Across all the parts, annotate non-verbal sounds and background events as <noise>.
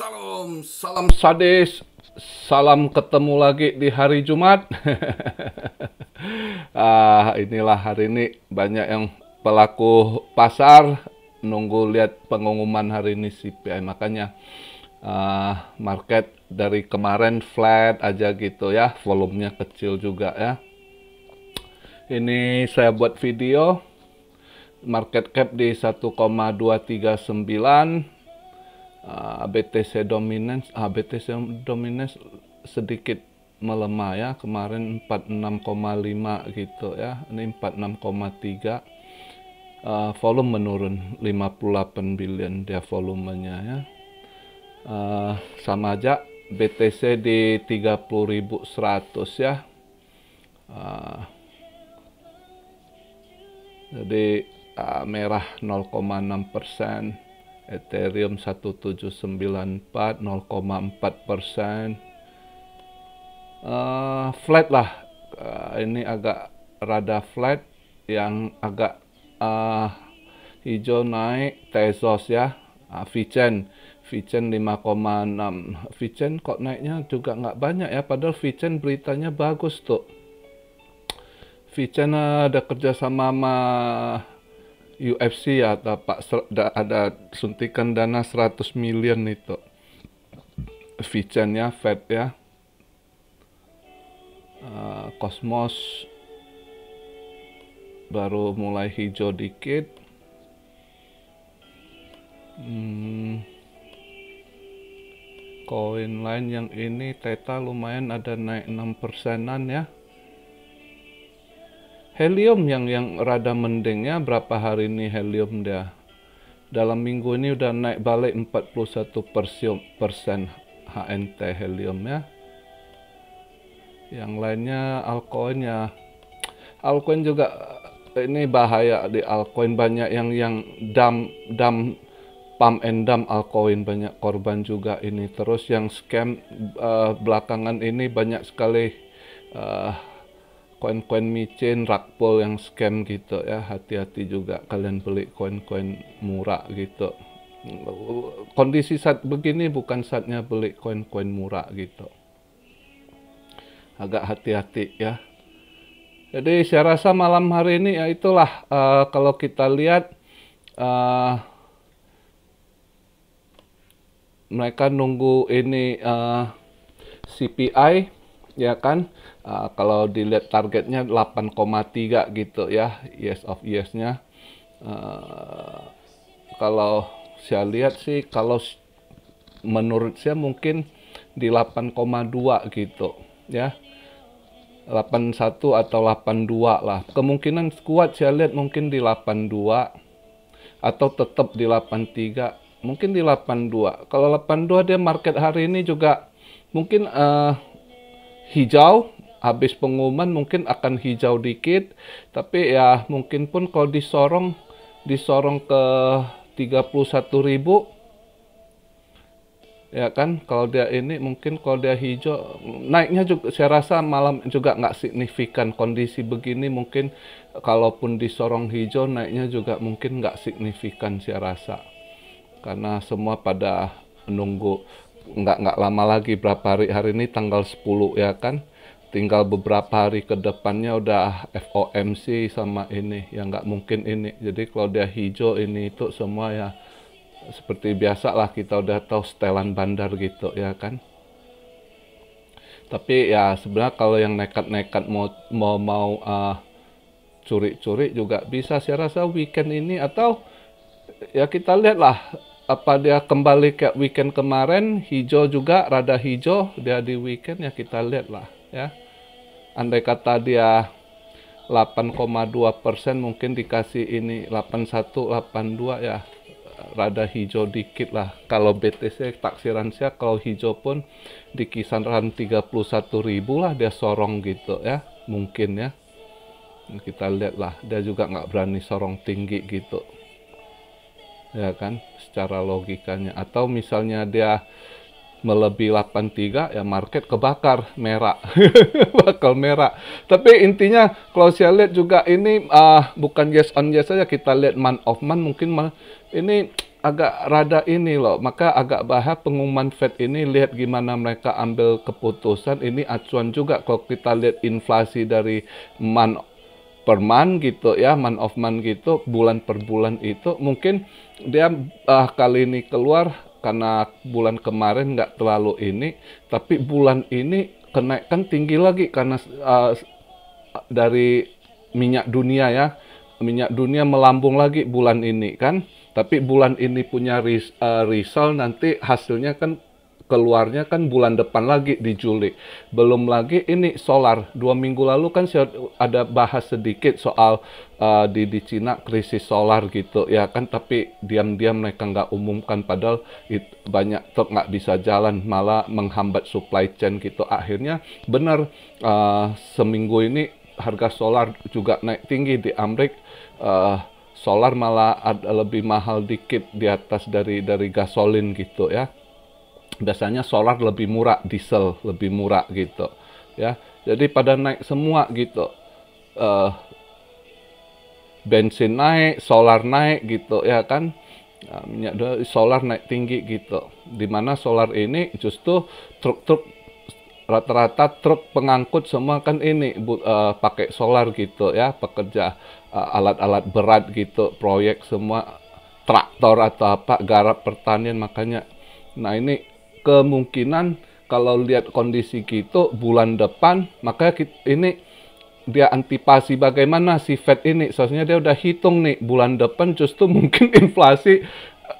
Salam, salam sadis, salam ketemu lagi di hari Jumat. <laughs> ah, inilah hari ini banyak yang pelaku pasar nunggu lihat pengumuman hari ini CPI makanya uh, market dari kemarin flat aja gitu ya, volumenya kecil juga ya. Ini saya buat video market cap di 1,239 uh, ah, BTC dominance ah, BTC dominance sedikit melemah ya kemarin 46,5 gitu ya ini 46,3 uh, ah, volume menurun 58 billion dia volumenya ya uh, sama aja BTC di 30.100 ya uh, jadi uh, merah 0,6 persen Ethereum 1794 0,4 persen uh, flat lah uh, ini agak rada flat yang agak uh, hijau naik Tezos ya uh, ah, Vichen Vichen 5,6 Vichen kok naiknya juga nggak banyak ya padahal Vichen beritanya bagus tuh Vichen ada kerjasama sama UFC ya ada Pak ada suntikan dana 100 miliar itu. Vichen ya, Fed ya. Uh, Cosmos baru mulai hijau dikit. Hmm, koin lain yang ini Teta lumayan ada naik 6 persenan ya helium yang yang rada ya berapa hari ini helium dia dalam minggu ini udah naik balik 41 persen HNT helium ya yang lainnya ya alkoin juga eh, ini bahaya di alkoin banyak yang yang dam dam pam endam dam alkoin banyak korban juga ini terus yang scam uh, belakangan ini banyak sekali uh, koin-koin micin, rakpol yang scam gitu ya. Hati-hati juga kalian beli koin-koin murah gitu. Kondisi saat begini bukan saatnya beli koin-koin murah gitu. Agak hati-hati ya. Jadi saya rasa malam hari ini ya itulah uh, kalau kita lihat uh, mereka nunggu ini uh, eh, CPI ya kan uh, kalau dilihat targetnya 8,3 gitu ya yes of yes-nya uh, ah, kalau saya lihat sih kalau menurut saya mungkin di 8,2 gitu ya 81 atau 82 lah kemungkinan kuat saya lihat mungkin di 82 atau tetap di 83 mungkin di 82 kalau 82 dia market hari ini juga mungkin uh, hijau habis pengumuman mungkin akan hijau dikit tapi ya mungkin pun kalau disorong disorong ke 31.000 ya kan kalau dia ini mungkin kalau dia hijau naiknya juga saya rasa malam juga nggak signifikan kondisi begini mungkin kalaupun disorong hijau naiknya juga mungkin nggak signifikan saya rasa karena semua pada menunggu nggak nggak lama lagi berapa hari hari ini tanggal 10 ya kan tinggal beberapa hari ke depannya udah FOMC sama ini ya nggak mungkin ini jadi kalau dia hijau ini itu semua ya seperti biasa lah kita udah tahu setelan bandar gitu ya kan tapi ya sebenarnya kalau yang nekat-nekat mau mau mau uh, curi-curi juga bisa saya rasa weekend ini atau ya kita lihatlah apa dia kembali kayak weekend kemarin hijau juga rada hijau dia di weekend ya kita lihat lah ya andai kata dia 8,2 persen mungkin dikasih ini 8182 ya rada hijau dikit lah kalau BTC taksiran saya kalau hijau pun di kisaran 31.000 lah dia sorong gitu ya mungkin ya kita lihat lah dia juga nggak berani sorong tinggi gitu ya kan secara logikanya atau misalnya dia melebihi 83 ya market kebakar merah <laughs> bakal merah tapi intinya kalau saya lihat juga ini uh, bukan yes on yes saja kita lihat man of man mungkin man, ini agak rada ini loh maka agak bahaya pengumuman Fed ini lihat gimana mereka ambil keputusan ini acuan juga kalau kita lihat inflasi dari man per month gitu ya man of man gitu bulan per bulan itu mungkin dia uh, kali ini keluar karena bulan kemarin nggak terlalu ini tapi bulan ini kenaikan tinggi lagi karena uh, dari minyak dunia ya minyak dunia melambung lagi bulan ini kan tapi bulan ini punya risal uh, nanti hasilnya kan keluarnya kan bulan depan lagi di Juli. Belum lagi ini solar. Dua minggu lalu kan ada bahas sedikit soal uh, di di Cina krisis solar gitu ya kan. Tapi diam-diam mereka nggak umumkan padahal it, banyak truk nggak bisa jalan malah menghambat supply chain gitu. Akhirnya benar uh, seminggu ini harga solar juga naik tinggi di Amerika. Uh, eh, solar malah ada lebih mahal dikit di atas dari dari gasolin gitu ya biasanya solar lebih murah, diesel lebih murah gitu. Ya, jadi pada naik semua gitu. Uh, bensin naik, solar naik gitu ya kan. uh, minyak solar naik tinggi gitu. Dimana solar ini justru truk-truk rata-rata truk pengangkut semua kan ini uh, pakai solar gitu ya, pekerja alat-alat uh, berat gitu, proyek semua traktor atau apa garap pertanian makanya. Nah ini kemungkinan kalau lihat kondisi gitu bulan depan maka ini dia antisipasi bagaimana si Fed ini seharusnya dia udah hitung nih bulan depan justru <laughs> mungkin inflasi eh,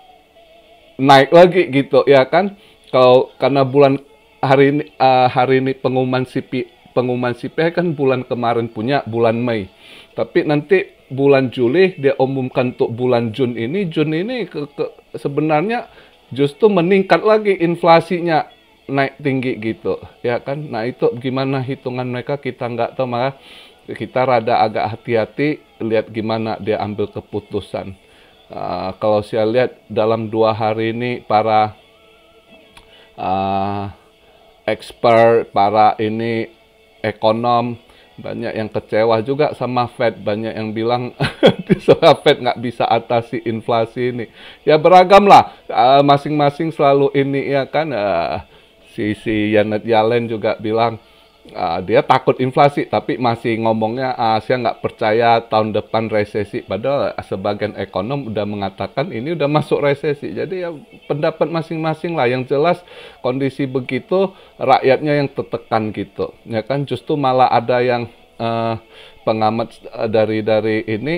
naik lagi gitu ya kan kalau karena bulan hari ini uh, hari ini pengumuman CPI pengumuman CPI kan bulan kemarin punya bulan Mei tapi nanti bulan Juli dia umumkan untuk bulan Jun ini Jun ini ke, ke, sebenarnya justru meningkat lagi inflasinya naik tinggi gitu ya kan nah itu gimana hitungan mereka kita nggak tahu malah kita rada agak hati-hati lihat gimana dia ambil keputusan uh, kalau saya lihat dalam dua hari ini para uh, expert para ini ekonom banyak yang kecewa juga sama Fed, banyak yang bilang soal <laughs> Fed nggak bisa atasi inflasi ini. Ya beragam lah, masing eh, masing-masing selalu ini ya kan. Uh, si si Janet Yellen juga bilang uh, dia takut inflasi tapi masih ngomongnya Asia ah, nggak percaya tahun depan resesi padahal ah, sebagian ekonom udah mengatakan ini udah masuk resesi jadi ya pendapat masing-masing lah yang jelas kondisi begitu rakyatnya yang tertekan gitu ya kan justru malah ada yang uh, pengamat eh, dari dari ini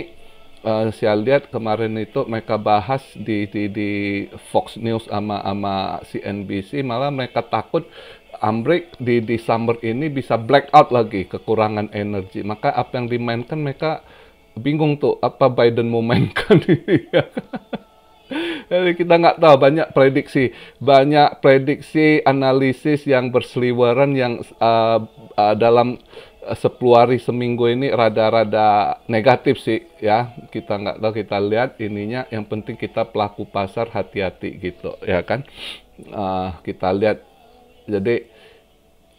uh, saya lihat kemarin itu mereka bahas di di, di Fox News sama sama CNBC malah mereka takut ambrek di di ini bisa black out lagi kekurangan energi. Maka apa yang dimainkan mereka bingung tuh apa Biden mau mainkan <laughs> ini. Jadi kita nggak tahu banyak prediksi, banyak prediksi analisis yang berseliweran yang uh, uh, dalam sepuluh hari seminggu ini rada-rada negatif sih ya kita nggak tahu kita lihat ininya yang penting kita pelaku pasar hati-hati gitu ya kan uh, kita lihat jadi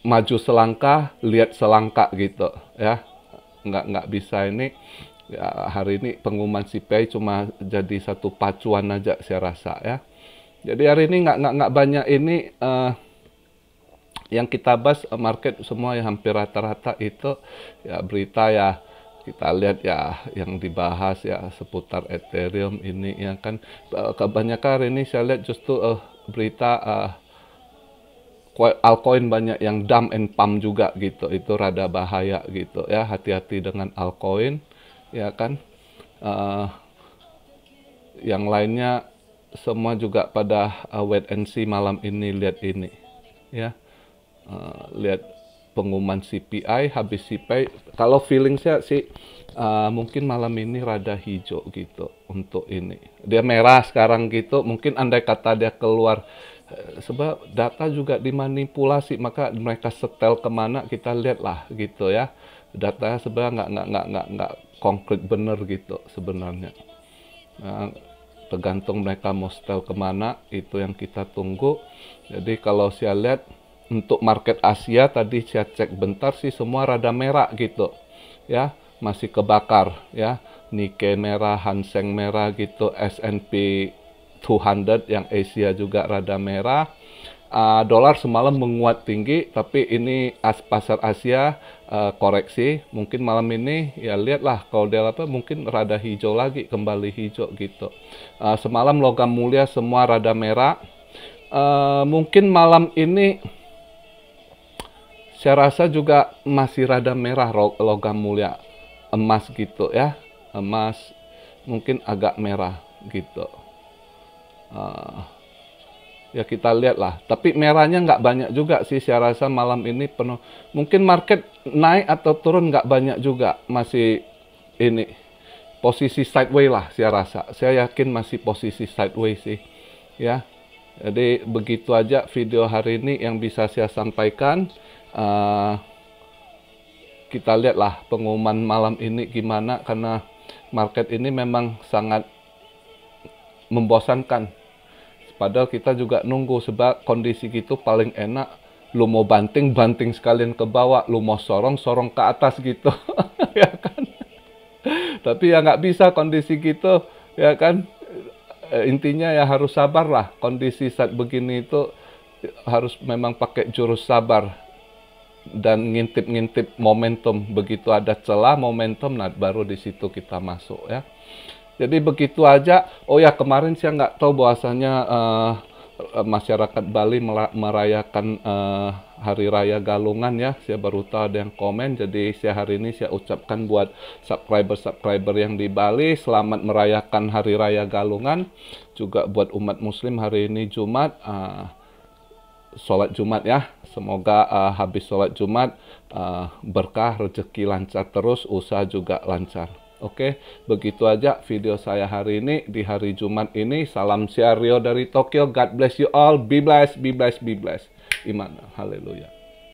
maju selangkah lihat selangkah gitu ya nggak nggak bisa ini ya, hari ini pengumuman CPI cuma jadi satu pacuan aja saya rasa ya jadi hari ini nggak nggak nggak banyak ini uh, yang kita bahas eh, market semua yang hampir rata-rata itu ya berita ya kita lihat ya yang dibahas ya seputar Ethereum ini ya kan eh, kebanyakan hari ini saya lihat justru uh, berita uh, altcoin banyak yang dump and pump juga gitu. Itu rada bahaya gitu ya. Hati-hati dengan altcoin ya kan. Uh, yang lainnya semua juga pada uh, wait and see malam ini lihat ini ya. Uh, lihat pengumuman CPI habis CPI kalau feeling saya sih uh, mungkin malam ini rada hijau gitu untuk ini dia merah sekarang gitu mungkin andai kata dia keluar sebab data juga dimanipulasi maka mereka setel kemana kita lihatlah gitu ya data sebenarnya nggak nggak nggak nggak nggak konkret bener gitu sebenarnya nah, tergantung mereka mau setel kemana itu yang kita tunggu jadi kalau saya lihat untuk market Asia tadi saya cek bentar sih semua rada merah gitu ya masih kebakar ya Nike merah, Hanseng merah gitu, S&P 200 yang Asia juga rada merah. Uh, dolar semalam menguat tinggi, tapi ini as pasar Asia uh, koreksi. Mungkin malam ini ya lihatlah kalau dia apa mungkin rada hijau lagi kembali hijau gitu. Uh, semalam logam mulia semua rada merah. Uh, mungkin malam ini saya rasa juga masih rada merah logam mulia emas gitu ya emas mungkin agak merah gitu. Ah, ya kita lihat lah. Tapi merahnya nggak banyak juga sih. Saya rasa malam ini penuh. Mungkin market naik atau turun nggak banyak juga. Masih ini posisi sideways lah saya rasa. Saya yakin masih posisi sideways sih. Ya. Jadi begitu aja video hari ini yang bisa saya sampaikan. Uh, kita lihatlah pengumuman malam ini gimana karena market ini memang sangat membosankan Padahal kita juga nunggu sebab kondisi gitu paling enak. Lu mau banting, banting sekalian ke bawah. Lu mau sorong, sorong ke atas gitu. <laughs> ya kan? Tapi ya nggak bisa kondisi gitu. Ya kan? E, intinya ya harus sabar lah. Kondisi saat begini itu harus memang pakai jurus sabar dan ngintip-ngintip momentum begitu ada celah momentum nah baru di situ kita masuk ya jadi begitu aja, oh ya kemarin saya nggak tahu bahwasannya uh, eh, eh, masyarakat Bali merayakan uh, hari raya Galungan ya. Saya baru tahu ada yang komen, jadi saya hari ini saya ucapkan buat subscriber-subscriber yang di Bali selamat merayakan hari raya Galungan. Juga buat umat Muslim hari ini Jumat, uh, sholat Jumat ya. Semoga uh, habis sholat Jumat uh, berkah, rezeki lancar terus, usaha juga lancar. Oke, begitu aja video saya hari ini di hari Jumat ini. Salam Rio dari Tokyo. God bless you all. Be blessed, be blessed, be blessed. Iman. Haleluya.